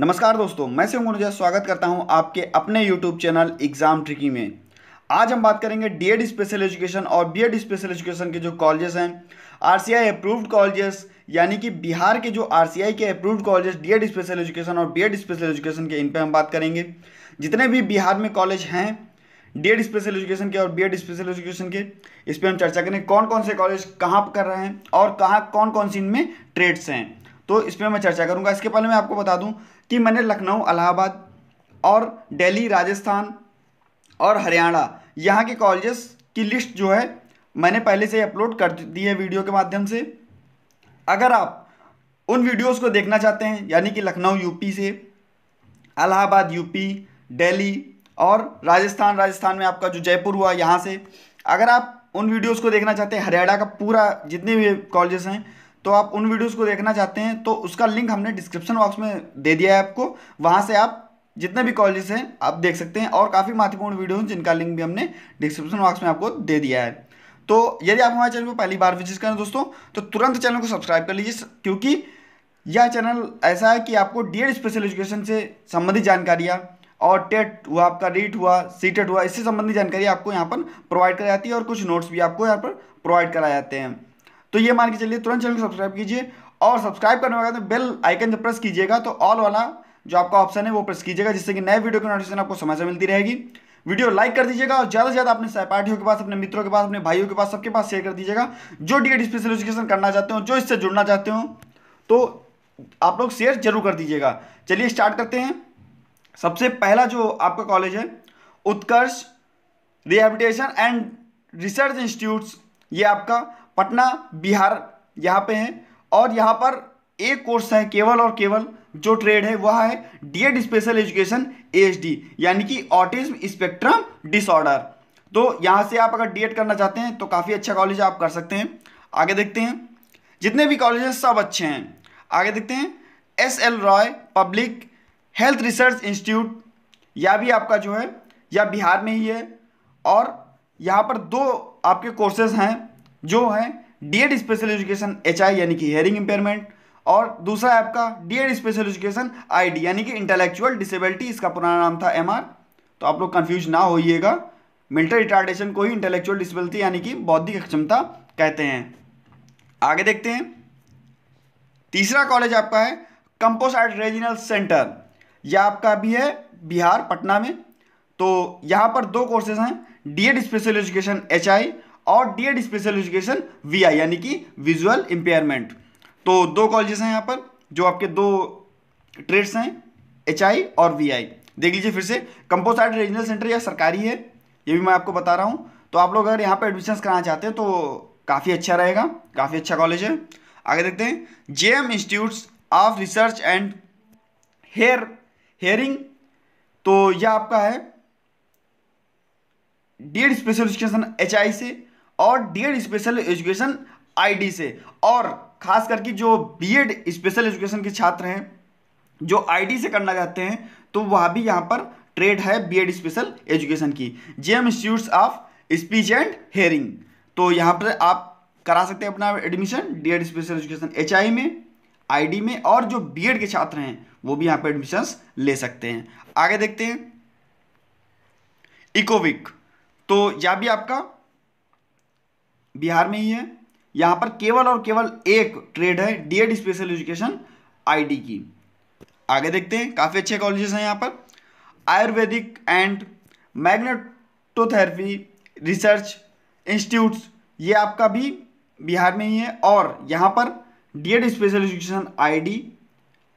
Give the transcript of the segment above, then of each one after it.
नमस्कार दोस्तों मैं सिंह गुर्जर स्वागत करता हूं आपके अपने यूट्यूब चैनल एग्जाम ट्रिकी में आज हम बात करेंगे डीएड स्पेशल एजुकेशन और बीएड स्पेशल एजुकेशन के जो कॉलेजेस हैं आरसीआई अप्रूव्ड कॉलेजेस यानी कि बिहार के जो आरसीआई के approved colleges DEd special education और बीएड स्पेशल एजुकेशन के इन पर हम बात करेंगे जितने भी बिहार में कॉलेज हैं डीएड स्पेशल एजुकेशन के और बीएड स्पेशल एजुकेशन के इस पर हम चर्चा करेंगे कौन कौन से कॉलेज कहाँ पर कर रहे हैं और कहाँ कौन कौन सी इनमें ट्रेड्स हैं तो इस पर मैं चर्चा करूंगा इसके पहले मैं आपको बता दूं कि मैंने लखनऊ अलाहाबाद और दिल्ली राजस्थान और हरियाणा यहाँ के कॉलेजेस की लिस्ट जो है मैंने पहले से अपलोड कर दी है वीडियो के माध्यम से अगर आप उन वीडियोज को देखना चाहते हैं यानी कि लखनऊ यूपी से अलाहाबाद यूपी डेली और राजस्थान राजस्थान में आपका जो जयपुर हुआ यहाँ से अगर आप उन वीडियोस को देखना चाहते हैं हरियाणा का पूरा जितने भी कॉलेजेस हैं तो आप उन वीडियोस को देखना चाहते हैं तो उसका लिंक हमने डिस्क्रिप्शन बॉक्स में दे दिया है आपको वहां से आप जितने भी कॉलेज हैं आप देख सकते हैं और काफ़ी महत्वपूर्ण वीडियो हैं जिनका लिंक भी हमने डिस्क्रिप्शन बॉक्स में आपको दे दिया है तो यदि आप हमारे चैनल पर पहली बार विजिट करें दोस्तों तो तुरंत चैनल को सब्सक्राइब कर लीजिए क्योंकि यह चैनल ऐसा है कि आपको डी स्पेशल एजुकेशन से संबंधित जानकारियाँ और टेट हुआ आपका रीट हुआ सी हुआ इससे संबंधित जानकारी आपको यहाँ पर प्रोवाइड कराई जाती है और कुछ नोट्स भी आपको यहाँ पर प्रोवाइड कराए जाते हैं तो ये मान के चलिए तुरंत चैनल को सब्सक्राइब कीजिए और सब्सक्राइब करने वाला तो बेल आइकन जब प्रेस कीजिएगा तो ऑल वाला जो आपका ऑप्शन है वो प्रेस कीजिएगा जिससे कि नए वीडियो की नोटिफिकेशन आपको समय से मिलती रहेगी वीडियो लाइक कर दीजिएगा और ज़्यादा से ज़्यादा अपने सहपाठियों के पास अपने मित्रों के पास अपने भाइयों के पास सबके पास शेयर कर दीजिएगा जो डिकेट स्पेशल एजुकेशन करना चाहते हो जो इससे जुड़ना चाहते हो तो आप लोग शेयर जरूर कर दीजिएगा चलिए स्टार्ट करते हैं सबसे पहला जो आपका कॉलेज है Utkarsh rehabilitation and research institute ये आपका पटना बिहार यहाँ पे हैं और यहाँ पर एक कोर्स है केवल और केवल जो ट्रेड है वह है डीएड स्पेशल एजुकेशन एएसडी यानी कि ऑटिज्म स्पेक्ट्रम डिसऑर्डर तो यहाँ से आप अगर डीएड करना चाहते हैं तो काफ़ी अच्छा कॉलेज आप कर सकते हैं आगे देखते हैं जितने भी कॉलेज हैं सब अच्छे हैं आगे देखते हैं S L Roy public health research institute या भी आपका जो है या बिहार में ही है और यहाँ पर दो आपके कोर्सेज हैं जो है डीएड स्पेशल एजुकेशन एच यानी कि हेयरिंग इंपेयरमेंट और दूसरा आपका डीएड स्पेशल एजुकेशन आईडी यानी कि इंटेलेक्चुअल डिसेबिलिटी इसका पुराना नाम था एमआर तो आप लोग कन्फ्यूज ना होइएगा मिल्टर रिटार्डेशन को ही इंटेलेक्चुअल डिसेबिलिटी यानी कि बौद्धिक अक्षमता कहते हैं आगे देखते हैं तीसरा कॉलेज आपका है कंपोसाइड रीजनल सेंटर यह आपका भी है बिहार पटना में तो यहाँ पर दो कोर्सेज हैं डीएड स्पेशल एजुकेशन आई और डीएड स्पेशल एजुकेशन वीआई यानी कि विजुअल इंपेयरमेंट तो दो कॉलेजेस हैं यहाँ पर जो आपके दो ट्रेड्स हैं एच और वी देख लीजिए फिर से कंपोसाइड रीजनल सेंटर या सरकारी है ये भी मैं आपको बता रहा हूँ तो आप लोग अगर यहाँ पर एडमिशन्स कराना चाहते हैं तो काफ़ी अच्छा रहेगा काफ़ी अच्छा कॉलेज है आगे देखते हैं J M institute of research and hair hearing तो यह आपका है DEd special education H I से और डीएड स्पेशल एजुकेशन आईडी से और खास करके जो बीएड स्पेशल एजुकेशन के छात्र हैं जो आईडी से करना चाहते हैं तो वह भी यहाँ पर ट्रेड है बीएड स्पेशल एजुकेशन की M institute of speech and hearing तो यहाँ पर आप करा सकते हैं अपना admission DEd special education H में आईडी में और जो बीएड के छात्र हैं वो भी यहाँ पर एडमिशन ले सकते हैं आगे देखते हैं इकोविक तो यह भी आपका बिहार में ही है यहां पर केवल और केवल एक ट्रेड है डीएड स्पेशल एजुकेशन आईडी की आगे देखते हैं काफ़ी अच्छे कॉलेजेस हैं यहां पर Ayurvedic and magnetotherapy research institute ये आपका भी बिहार में ही है और यहां पर डीएड स्पेशल एजुकेशन आईडी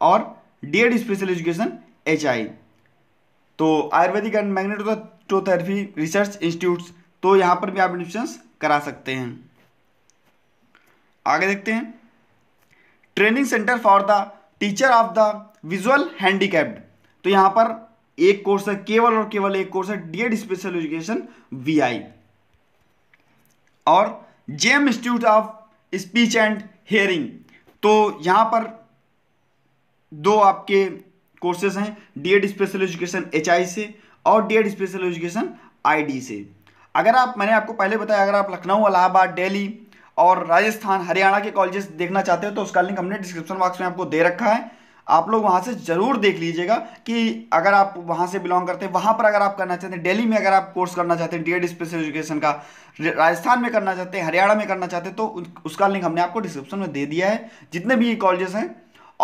और डीएड स्पेशल एजुकेशन एचआई तो Ayurvedic and magnetotherapy research institutes तो यहां पर भी आप एडमिशन करा सकते हैं आगे देखते हैं training centre for the teacher of the visual handicapped तो यहां पर एक कोर्स है केवल और केवल एक कोर्स है डीएड स्पेशल एजुकेशन वीआई और J M institute of speech and hearing तो यहां पर दो आपके कोर्सेज हैं डीएड स्पेशल एजुकेशन एचआई से और डीएड स्पेशल एजुकेशन आईडी से अगर आप मैंने आपको पहले बताया अगर आप लखनऊ अलाहाबाद डेली और राजस्थान हरियाणा के कॉलेजेस देखना चाहते हो तो उसका लिंक हमने डिस्क्रिप्शन बॉक्स में आपको दे रखा है आप लोग वहाँ से ज़रूर देख लीजिएगा कि अगर आप वहाँ से बिलोंग करते हैं वहाँ पर अगर आप करना चाहते हैं दिल्ली में अगर आप कोर्स करना चाहते हैं डी एड स्पेशल एजुकेशन का राजस्थान में करना चाहते हैं हरियाणा में करना चाहते हैं तो उसका लिंक हमने आपको डिस्क्रिप्शन में दे दिया है जितने भी कॉलेजेस हैं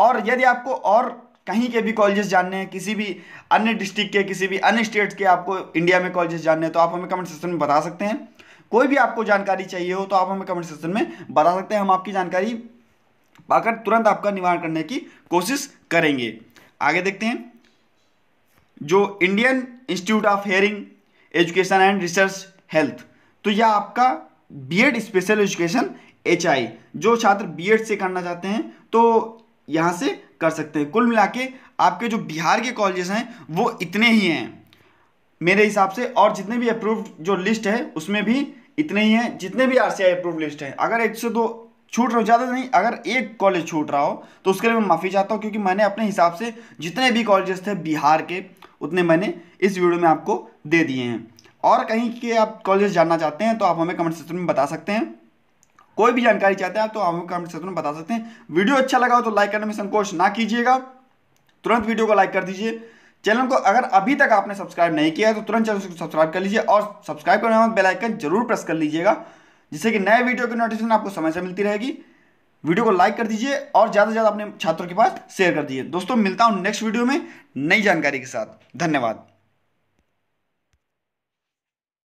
और यदि आपको और कहीं के भी कॉलेजेस जानने हैं किसी भी अन्य डिस्ट्रिक्ट के किसी भी अन्य स्टेट के आपको इंडिया में कॉलेजेस जानने हैं तो आप हमें कमेंट सेक्शन में बता सकते हैं कोई भी आपको जानकारी चाहिए हो तो आप हमें कमेंट सेक्शन में बता सकते हैं हम आपकी जानकारी पाकर तुरंत आपका निवारण करने की कोशिश करेंगे आगे देखते हैं जो Indian institute of hearing education and research health तो यह आपका बी स्पेशल एजुकेशन एच जो छात्र बी से करना चाहते हैं तो यहाँ से कर सकते हैं कुल मिला के आपके जो बिहार के कॉलेजेस हैं वो इतने ही हैं मेरे हिसाब से और जितने भी अप्रूव्ड जो लिस्ट है उसमें भी इतने ही हैं जितने भी आर सी अप्रूव लिस्ट है अगर एक से दो छूट रहा हो ज़्यादा नहीं अगर एक कॉलेज छूट रहा हो तो उसके लिए मैं माफ़ी चाहता हूँ क्योंकि मैंने अपने हिसाब से जितने भी कॉलेजेस थे बिहार के उतने मैंने इस वीडियो में आपको दे दिए हैं और कहीं के आप कॉलेज जानना चाहते हैं तो आप हमें कमेंट सेक्शन में बता सकते हैं कोई भी जानकारी चाहते हैं तो आप कमेंट सेक्शन में बता सकते हैं वीडियो अच्छा लगा हो तो लाइक करने में संकोच ना कीजिएगा तुरंत वीडियो को लाइक कर दीजिए चैनल को अगर अभी तक आपने सब्सक्राइब नहीं किया है तो तुरंत चैनल को सब्सक्राइब कर लीजिए और सब्सक्राइब करने बाद बेलाइकन आइकन जरूर प्रेस कर लीजिएगा जिससे कि नए वीडियो की नोटिफिकेशन आपको समय से मिलती रहेगी वीडियो को लाइक कर दीजिए और ज़्यादा से ज़्यादा अपने छात्रों के पास शेयर कर दीजिए दोस्तों मिलता हूँ नेक्स्ट वीडियो में नई जानकारी के साथ धन्यवाद